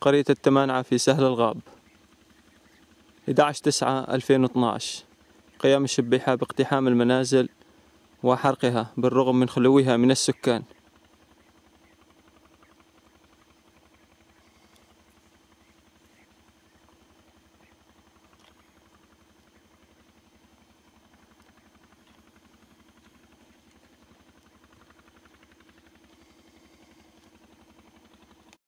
قرية التمانعة في سهل الغاب 11 9 2012 قيام الشبيحة باقتحام المنازل وحرقها بالرغم من خلوها من السكان